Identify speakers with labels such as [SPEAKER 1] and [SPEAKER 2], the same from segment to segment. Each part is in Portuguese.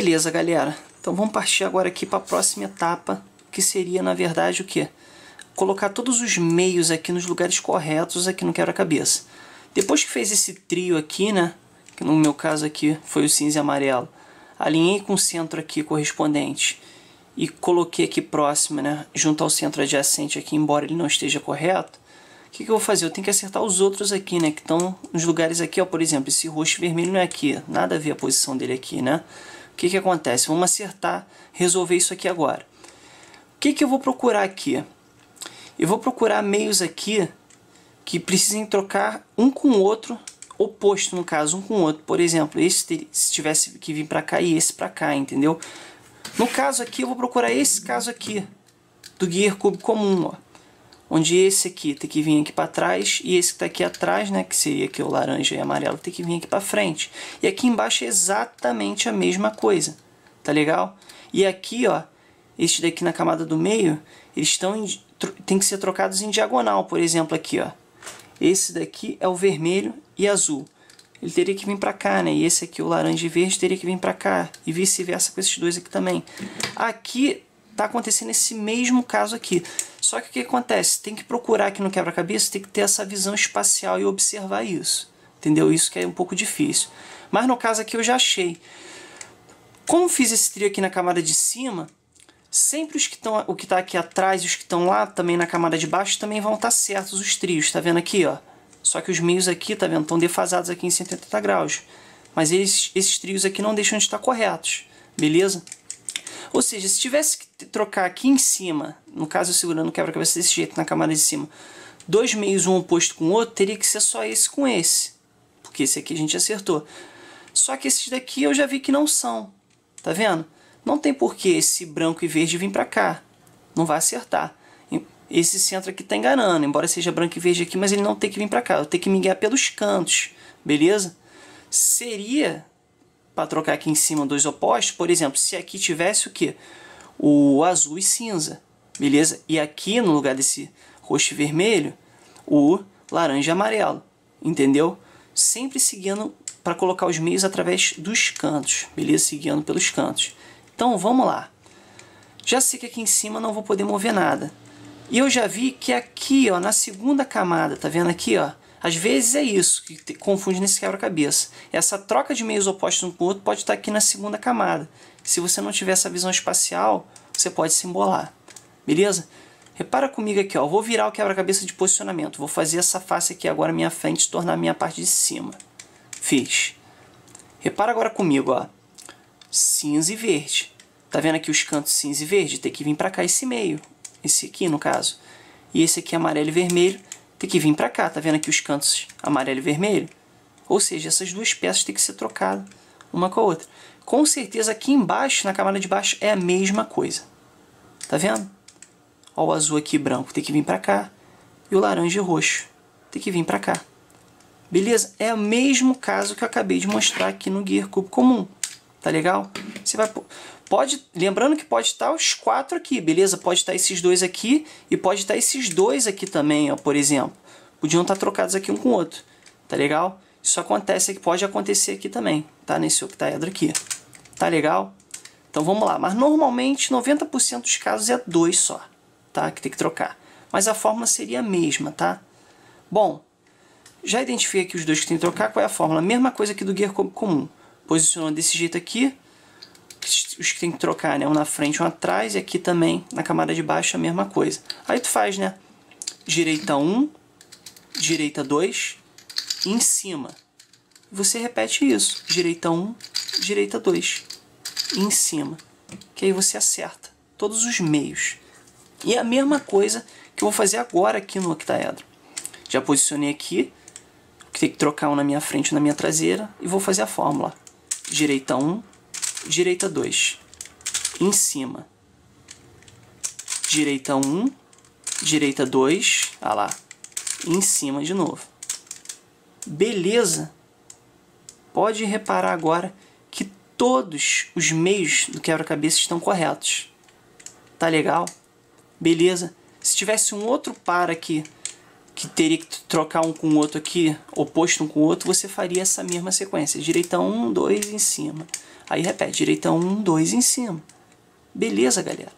[SPEAKER 1] Beleza, galera. Então vamos partir agora aqui para a próxima etapa, que seria, na verdade, o quê? Colocar todos os meios aqui nos lugares corretos aqui no quebra-cabeça. Depois que fez esse trio aqui, né? Que no meu caso aqui foi o cinza e amarelo. Alinhei com o centro aqui correspondente e coloquei aqui próximo, né? Junto ao centro adjacente aqui, embora ele não esteja correto. O que, que eu vou fazer? Eu tenho que acertar os outros aqui, né? Que estão nos lugares aqui, ó. Por exemplo, esse roxo vermelho não é aqui. Nada a ver a posição dele aqui, né? que, que acontece? Vamos acertar, resolver isso aqui agora. O que, que eu vou procurar aqui? Eu vou procurar meios aqui que precisem trocar um com o outro, oposto no caso, um com o outro. Por exemplo, esse se tivesse que vir para cá e esse para cá, entendeu? No caso aqui, eu vou procurar esse caso aqui, do Gear cube comum, ó onde esse aqui tem que vir aqui para trás e esse que está aqui atrás, né, que seria aqui o laranja e amarelo, tem que vir aqui para frente. E aqui embaixo é exatamente a mesma coisa, tá legal? E aqui, ó, este daqui na camada do meio, eles estão tem que ser trocados em diagonal, por exemplo, aqui, ó. Esse daqui é o vermelho e azul. Ele teria que vir para cá, né? E esse aqui, o laranja e verde, teria que vir para cá. E vice-versa com esses dois aqui também. Aqui está acontecendo esse mesmo caso aqui. Só que o que acontece? Tem que procurar aqui no quebra-cabeça, tem que ter essa visão espacial e observar isso. Entendeu? Isso que é um pouco difícil. Mas no caso aqui eu já achei. Como fiz esse trio aqui na camada de cima, sempre os que estão, o que está aqui atrás e os que estão lá, também na camada de baixo, também vão estar tá certos os trios, tá vendo aqui, ó? Só que os meios aqui, tá vendo, estão defasados aqui em 180 graus. Mas esses, esses trios aqui não deixam de estar corretos, beleza? Ou seja, se tivesse que trocar aqui em cima, no caso eu segurando o quebra-cabeça desse jeito na camada de cima, dois meios um oposto com o outro, teria que ser só esse com esse. Porque esse aqui a gente acertou. Só que esses daqui eu já vi que não são. Tá vendo? Não tem porquê esse branco e verde vir para cá. Não vai acertar. Esse centro aqui tá enganando, embora seja branco e verde aqui, mas ele não tem que vir para cá. Eu tenho que me guiar pelos cantos, beleza? Seria para trocar aqui em cima dois opostos, por exemplo, se aqui tivesse o que? O azul e cinza, beleza? E aqui no lugar desse roxo e vermelho, o laranja e amarelo, entendeu? Sempre seguindo para colocar os meios através dos cantos, beleza? Seguindo pelos cantos. Então vamos lá. Já sei que aqui em cima não vou poder mover nada. E eu já vi que aqui, ó, na segunda camada, tá vendo aqui, ó? Às vezes é isso que te, confunde nesse quebra-cabeça. Essa troca de meios opostos um com o outro pode estar aqui na segunda camada. Se você não tiver essa visão espacial, você pode se embolar. Beleza? Repara comigo aqui, ó. vou virar o quebra-cabeça de posicionamento. Vou fazer essa face aqui agora minha frente se tornar a minha parte de cima. Fiz. Repara agora comigo, ó. Cinza e verde. Tá vendo aqui os cantos cinza e verde? Tem que vir para cá esse meio. Esse aqui, no caso. E esse aqui é amarelo e vermelho tem que vir para cá. Tá vendo aqui os cantos amarelo e vermelho? Ou seja, essas duas peças têm que ser trocadas uma com a outra. Com certeza aqui embaixo, na camada de baixo, é a mesma coisa. Tá vendo? Ó, o azul aqui branco tem que vir para cá. E o laranja e roxo tem que vir para cá. Beleza? É o mesmo caso que eu acabei de mostrar aqui no Gear Cube comum. Tá legal? Você vai pode, lembrando que pode estar os quatro aqui, beleza? Pode estar esses dois aqui e pode estar esses dois aqui também, ó, por exemplo. Podiam estar trocados aqui um com o outro, tá legal? Isso acontece, é pode acontecer aqui também, tá? Nesse octaedro aqui, tá legal? Então vamos lá, mas normalmente 90% dos casos é dois só, tá? Que tem que trocar. Mas a fórmula seria a mesma, tá? Bom, já identifiquei aqui os dois que tem que trocar, qual é a fórmula? Mesma coisa aqui do guia comum. Posicionando desse jeito aqui, os que tem que trocar, né? Um na frente, um atrás, e aqui também, na camada de baixo, a mesma coisa. Aí tu faz, né? Direita 1, um, direita 2, em cima. Você repete isso. Direita 1, um, direita 2, em cima. Que aí você acerta todos os meios. E é a mesma coisa que eu vou fazer agora aqui no octaedro. Já posicionei aqui, tem que trocar um na minha frente e um na minha traseira, e vou fazer a fórmula. Direita 1, um, direita 2, em cima, direita 1, um, direita 2, olha ah lá, em cima de novo. Beleza? Pode reparar agora que todos os meios do quebra-cabeça estão corretos. Tá legal? Beleza? Se tivesse um outro par aqui, que teria que trocar um com o outro aqui, oposto um com o outro, você faria essa mesma sequência. Direita 1, um, 2 em cima. Aí repete, direita 1, 2 em cima. Beleza, galera.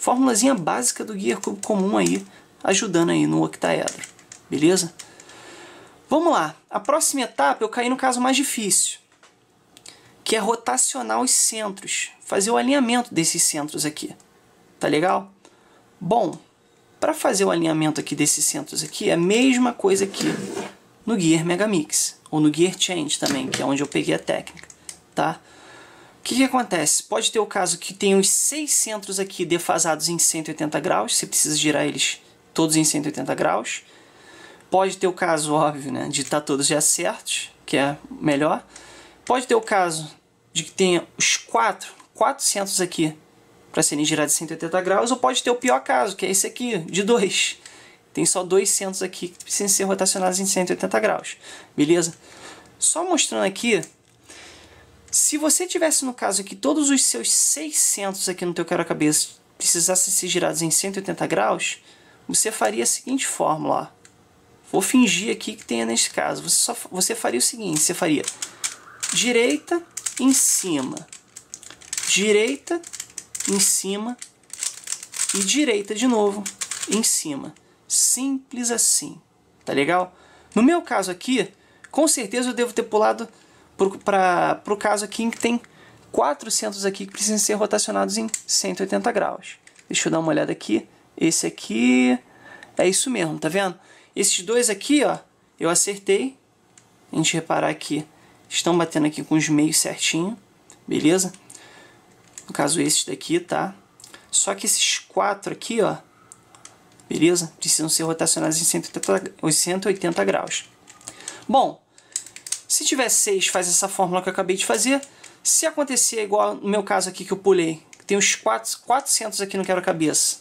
[SPEAKER 1] Formulazinha básica do gear cubo comum aí, ajudando aí no octaedro. Beleza? Vamos lá. A próxima etapa eu caí no caso mais difícil, que é rotacionar os centros, fazer o alinhamento desses centros aqui. Tá legal? Bom, para fazer o alinhamento aqui desses centros aqui, é a mesma coisa aqui no Gear Megamix, ou no Gear Change também, que é onde eu peguei a técnica, tá? O que, que, acontece? Pode ter o caso que tem os seis centros aqui defasados em 180 graus, você precisa girar eles todos em 180 graus. Pode ter o caso, óbvio, né, de estar tá todos já certos, que é melhor. Pode ter o caso de que tenha os quatro, quatro centros aqui para serem girados em 180 graus, ou pode ter o pior caso, que é esse aqui, de dois. Tem só dois centros aqui que precisam ser rotacionados em 180 graus, beleza? Só mostrando aqui se você tivesse no caso aqui todos os seus 600 aqui no teu quebra-cabeça precisassem ser girados em 180 graus, você faria a seguinte fórmula. Vou fingir aqui que tenha neste caso. Você, só, você faria o seguinte, você faria direita em cima, direita em cima e direita de novo em cima. Simples assim, tá legal? No meu caso aqui, com certeza eu devo ter pulado para o caso aqui em que tem 400 aqui que precisam ser rotacionados em 180 graus. Deixa eu dar uma olhada aqui. Esse aqui é isso mesmo, tá vendo? Esses dois aqui, ó, eu acertei. A gente reparar aqui, estão batendo aqui com os meios certinho, beleza? No caso esses daqui, tá? Só que esses quatro aqui, ó, beleza? Precisam ser rotacionados em 180, 180 graus. Bom, se tiver 6, faz essa fórmula que eu acabei de fazer. Se acontecer igual no meu caso aqui que eu pulei, que tem uns 400 aqui no quebra-cabeça.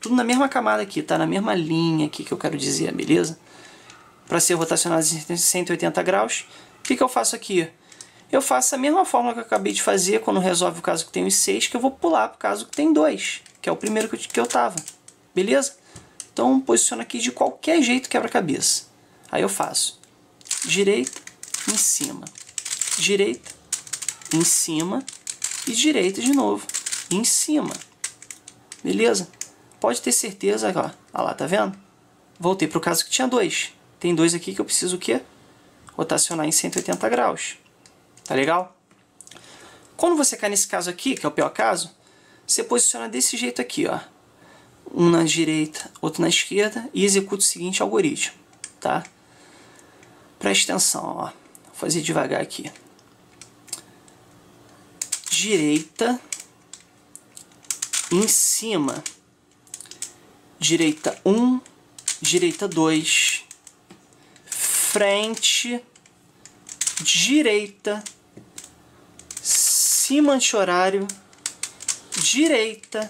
[SPEAKER 1] Tudo na mesma camada aqui, tá? Na mesma linha aqui que eu quero dizer, beleza? Para ser rotacionado em 180 graus. O que, que eu faço aqui? Eu faço a mesma fórmula que eu acabei de fazer quando resolve o caso que tem os 6, que eu vou pular para o caso que tem 2, que é o primeiro que eu, estava. tava. Beleza? Então posiciona aqui de qualquer jeito quebra-cabeça. Aí eu faço direita, em cima, direita, em cima e direita de novo, em cima. Beleza? Pode ter certeza, ó, ó lá, tá vendo? Voltei para o caso que tinha dois. Tem dois aqui que eu preciso o quê? Rotacionar em 180 graus. Tá legal? Quando você cai nesse caso aqui, que é o pior caso, você posiciona desse jeito aqui, ó. Um na direita, outro na esquerda e executa o seguinte algoritmo, tá? Presta atenção, ó fazer devagar aqui. Direita, em cima, direita 1, um, direita 2, frente, direita, cima anti-horário, direita,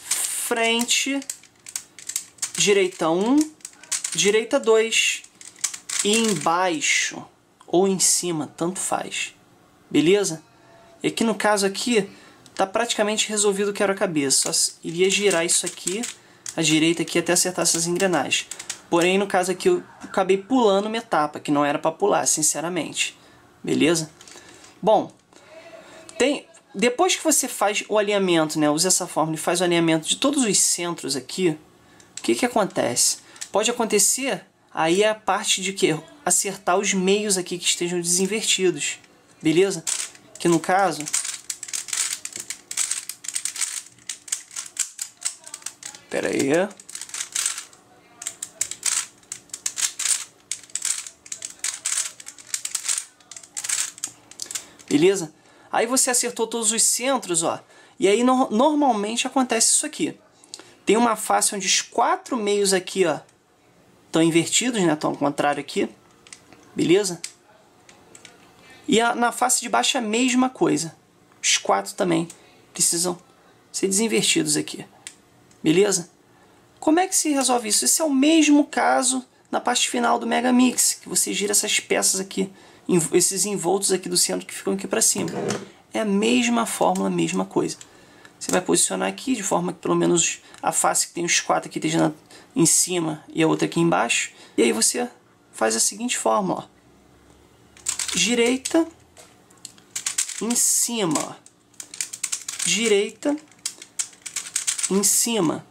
[SPEAKER 1] frente, direita 1, um, direita 2 e embaixo ou em cima, tanto faz. Beleza? E aqui no caso aqui, tá praticamente resolvido o que era a cabeça. Só iria girar isso aqui, a direita aqui, até acertar essas engrenagens. Porém, no caso aqui, eu acabei pulando uma etapa, que não era para pular, sinceramente. Beleza? Bom, tem, depois que você faz o alinhamento, né, usa essa fórmula e faz o alinhamento de todos os centros aqui, o que, que acontece? Pode acontecer, aí é a parte de que acertar os meios aqui que estejam desinvertidos, beleza? Que no caso... Pera aí... Beleza? Aí você acertou todos os centros, ó. E aí no normalmente acontece isso aqui. Tem uma face onde os quatro meios aqui, ó, estão invertidos, né? Estão ao contrário aqui beleza? E a, na face de baixo é a mesma coisa. Os quatro também precisam ser desinvertidos aqui, beleza? Como é que se resolve isso? Esse é o mesmo caso na parte final do Mega Mix, que você gira essas peças aqui, esses envoltos aqui do centro que ficam aqui para cima. É a mesma fórmula, a mesma coisa. Você vai posicionar aqui de forma que pelo menos a face que tem os quatro aqui esteja em cima e a outra aqui embaixo. E aí você faz a seguinte forma, ó. Direita, em cima, direita, em cima,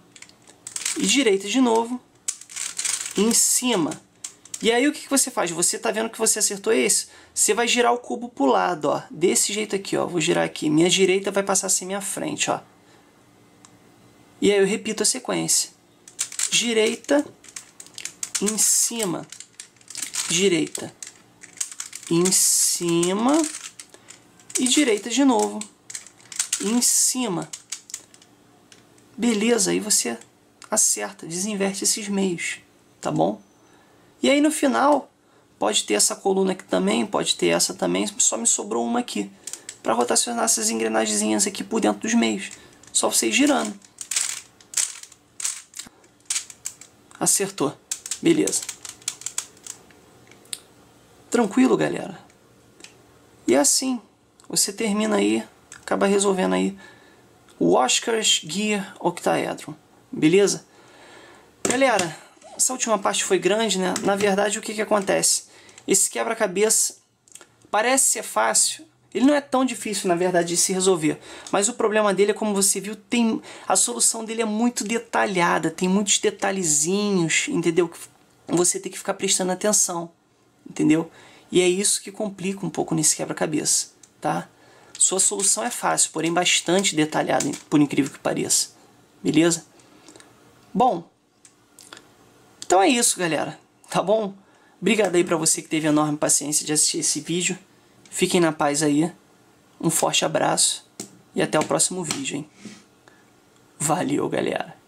[SPEAKER 1] e direita de novo, em cima. E aí o que, que você faz? Você está vendo que você acertou esse? Você vai girar o cubo pro lado, ó. Desse jeito aqui, ó. Vou girar aqui. Minha direita vai passar assim minha frente, ó. E aí eu repito a sequência. Direita, em cima direita em cima e direita de novo em cima. Beleza, aí você acerta, desinverte esses meios, tá bom? E aí no final, pode ter essa coluna aqui também, pode ter essa também, só me sobrou uma aqui, para rotacionar essas engrenagens aqui por dentro dos meios. Só você ir girando. Acertou. Beleza. Tranquilo, galera? E é assim. Você termina aí, acaba resolvendo aí o Oscars Gear Octaedron. Beleza? Galera, essa última parte foi grande, né? Na verdade, o que, que acontece? Esse quebra-cabeça parece ser fácil. Ele não é tão difícil, na verdade, de se resolver. Mas o problema dele, é, como você viu, tem a solução dele é muito detalhada. Tem muitos detalhezinhos, entendeu? Você tem que ficar prestando atenção entendeu? E é isso que complica um pouco nesse quebra-cabeça, tá? Sua solução é fácil, porém bastante detalhada, por incrível que pareça. Beleza? Bom, então é isso, galera. Tá bom? Obrigado aí pra você que teve enorme paciência de assistir esse vídeo. Fiquem na paz aí. Um forte abraço e até o próximo vídeo, hein? Valeu, galera!